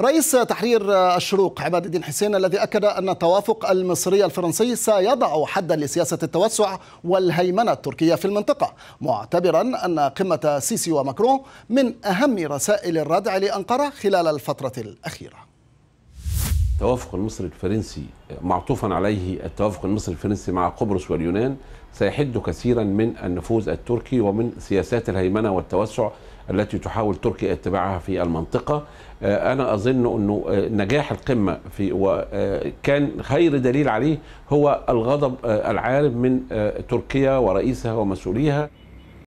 رئيس تحرير الشروق عماد الدين حسين الذي أكد أن التوافق المصري الفرنسي سيضع حدا لسياسة التوسع والهيمنة التركية في المنطقة معتبرا أن قمة سيسي وماكرون من أهم رسائل الردع لأنقرة خلال الفترة الأخيرة التوافق المصري الفرنسي معطوفا عليه التوافق المصري الفرنسي مع قبرص واليونان سيحد كثيرا من النفوذ التركي ومن سياسات الهيمنة والتوسع التي تحاول تركيا اتباعها في المنطقة آه، أنا أظن أنه آه، نجاح القمة في وكان آه، خير دليل عليه هو الغضب العارم من تركيا ورئيسها ومسؤوليها